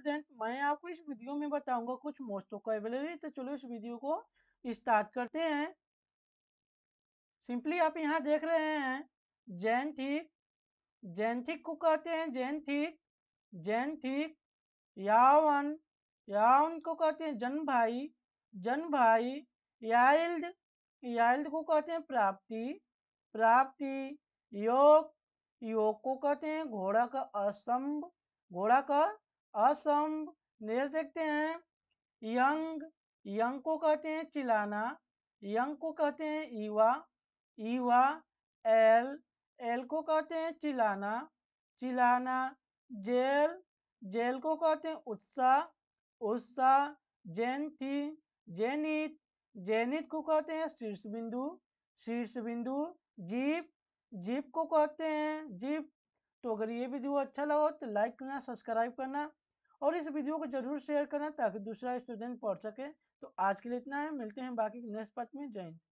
student मैं आपको इस वीडियो में बताऊंगा कुछ मोस्ट वोकेबलरी तो चलो इस वीडियो को स्टार्ट करते हैं सिंपली आप यहाँ देख रहे हैं जैनथिक जैनथिक को कहते हैं जैनथिक जैनथिक यावन यावन को कहते हैं जन भाई जन भाई याइल्ड याइल्ड को कहते हैं प्राप्ति प्राप्ति योग योग को कहते हैं घोड़ा का असंभ घोड़ा का असम नेक्स्ट देखते हैं यंग यंग को कहते हैं चिलाना यंग को कहते हैं ईवा ईवा एल एल को कहते हैं चिलाना चिलाना जेल जेल को कहते हैं उत्साह उत्साह जैनथी जैनित जैनित को कहते हैं शीर्ष बिंदु शीर्ष बिंदु जीप जीप को कहते हैं जीप तो अगर ये वीडियो अच्छा लगा तो लाइक करना सब्सक्राइब करना और इस वीडियो को जरूर शेयर करें ताकि दूसरा स्टूडेंट पढ़ सके तो आज के लिए इतना है मिलते हैं बाकी नेक्स्ट पार्ट में जय हिंद